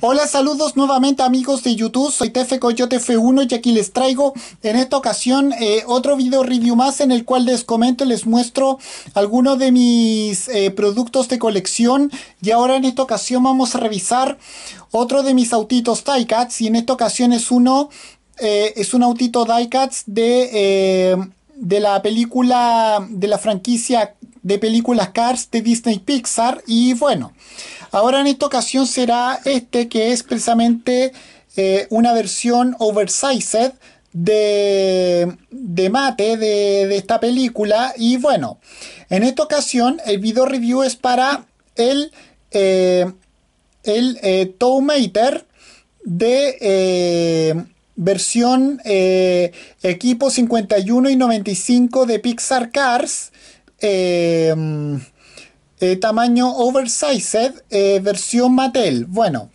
Hola, saludos nuevamente amigos de YouTube, soy Tefe Coyote F1 y aquí les traigo en esta ocasión eh, otro video review más en el cual les comento, y les muestro algunos de mis eh, productos de colección y ahora en esta ocasión vamos a revisar otro de mis autitos Cats. y en esta ocasión es uno, eh, es un autito Diecats de, de la película, de la franquicia de películas Cars de Disney Pixar. Y bueno, ahora en esta ocasión será este que es precisamente eh, una versión oversized de, de mate de, esta película. Y bueno, en esta ocasión el video review es para el, eh, el eh, de eh, versión equipo 51 y 95 de Pixar Cars. Em, eh, tamaño oversized, eh, versión Mattel. Bueno,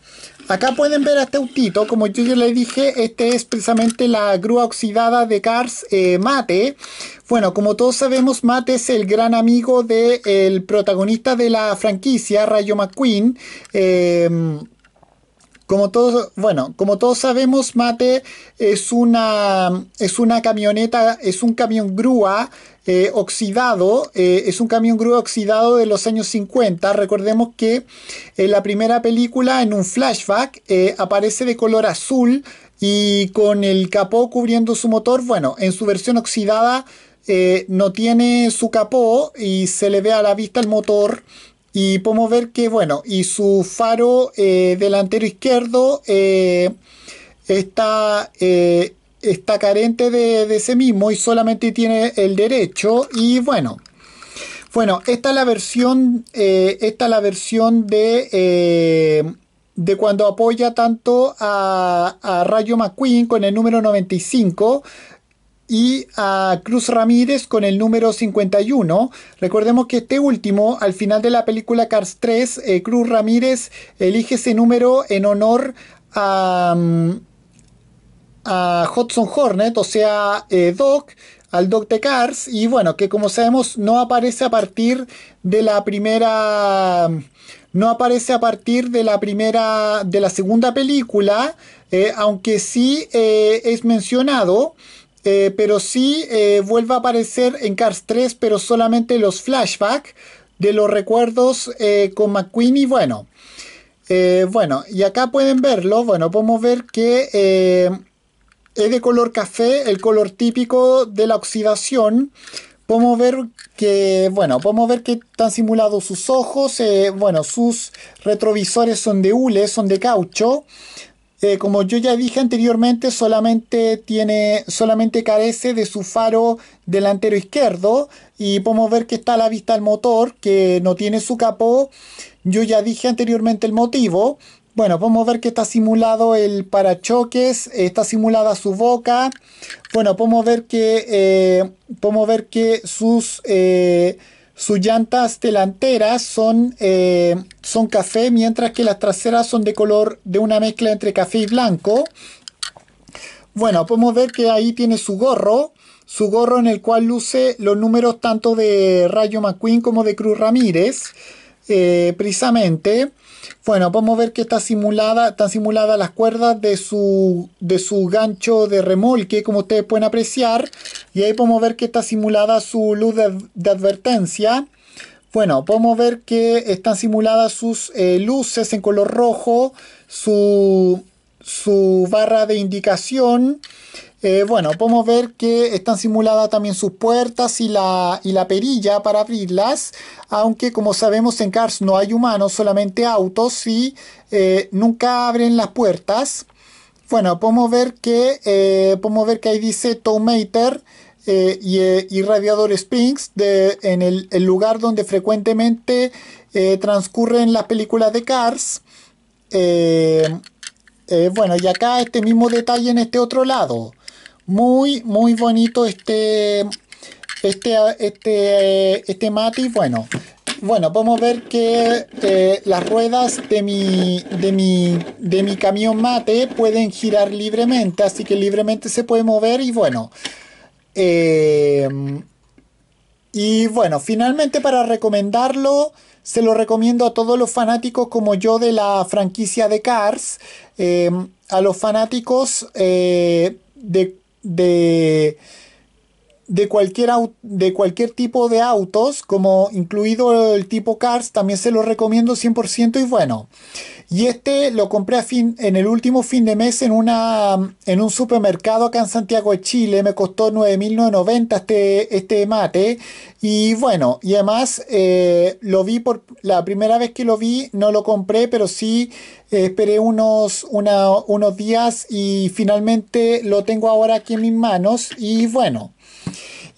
acá pueden ver a este autito, como yo ya les dije, este es precisamente la grúa oxidada de Cars eh, Mate. Bueno, como todos sabemos, Mate es el gran amigo del el protagonista de la franquicia, Rayo McQueen. Em, como todos, bueno, como todos sabemos, Mate es una, es una camioneta, es un camión grúa eh, oxidado, eh, es un camión grúa oxidado de los años 50. Recordemos que en eh, la primera película, en un flashback, aparece de color azul y con el capó cubriendo su motor. Bueno, en su versión oxidada no tiene su capó y se le ve a la vista el motor y podemos ver que, bueno, y su faro eh, delantero izquierdo eh, está, eh, está carente de, ese mismo y solamente tiene el derecho. Y bueno, bueno, esta es la versión, la versión de, de cuando apoya tanto a, a, Rayo McQueen con el número 95, y a Cruz Ramírez con el número 51. Recordemos que este último, al final de la película Cars 3, eh, Cruz Ramírez elige ese número en honor a, mm, a Hudson Hornet, o sea, eh, Doc, al Doc de Cars, y bueno, que como sabemos no aparece a partir de la primera... No aparece a partir de la primera, de la segunda película, eh, aunque sí es mencionado eh, pero sí eh, vuelve a aparecer en Cars 3, pero solamente los flashbacks de los recuerdos eh, con McQueen y bueno. bueno, y acá pueden verlo, bueno, podemos ver que es de color café, el color típico de la oxidación. Podemos ver que, bueno, podemos ver que están simulados sus ojos, bueno, sus retrovisores son de hule, son de caucho, eh, como yo ya dije anteriormente, solamente, tiene, solamente carece de su faro delantero izquierdo y podemos ver que está a la vista el motor, que no tiene su capó. Yo ya dije anteriormente el motivo. Bueno, podemos ver que está simulado el parachoques, está simulada su boca. Bueno, podemos ver que, eh, podemos ver que sus... Eh, sus llantas delanteras son, eh, son café, mientras que las traseras son de color de una mezcla entre café y blanco. Bueno, podemos ver que ahí tiene su gorro, su gorro en el cual luce los números tanto de Rayo McQueen como de Cruz Ramírez, eh, precisamente. Bueno, podemos ver que está simulada, están simuladas las cuerdas de su, de su gancho de remolque, como ustedes pueden apreciar. Y ahí podemos ver que está simulada su luz de, advertencia. Bueno, podemos ver que están simuladas sus eh, luces en color rojo, su, barra de indicación. Eh, bueno, podemos ver que están simuladas también sus puertas y la, la perilla para abrirlas, aunque como sabemos en Cars no hay humanos, solamente autos y eh, nunca abren las puertas. Bueno, podemos ver que, podemos ver que ahí dice Tomater y, eh, Radiador Springs, de, en el, lugar donde frecuentemente eh, transcurren las películas de Cars. Eh, bueno, y acá este mismo detalle en este otro lado. Muy, muy bonito este, este, este, este Bueno, bueno, podemos ver que las ruedas de mi, de, mi, de mi camión mate pueden girar libremente, así que libremente se puede mover y bueno, Em, y bueno, finalmente para recomendarlo, se lo recomiendo a todos los fanáticos como yo de la franquicia de Cars, em, a los fanáticos eh, de, de, cualquier de cualquier tipo de autos, como incluido el tipo Cars, también se lo recomiendo 100% y bueno. Y este lo compré en el último fin de mes en, una, en un supermercado acá en Santiago de Chile. Me costó 9.990 este, este mate. Y bueno, y además eh, lo vi por la primera vez que lo vi, no lo compré, pero sí eh, esperé unos, unos días y finalmente lo tengo ahora aquí en mis manos. Y bueno.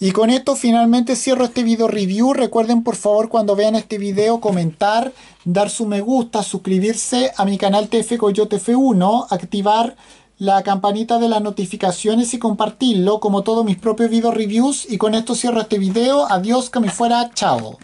Y con esto finalmente cierro este video review. Recuerden por favor cuando vean este video comentar, dar su me gusta, suscribirse a mi canal TF Coyote F1, activar la campanita de las notificaciones y compartirlo como todos mis propios video reviews. Y con esto cierro este video. Adiós, que me fuera. Chao.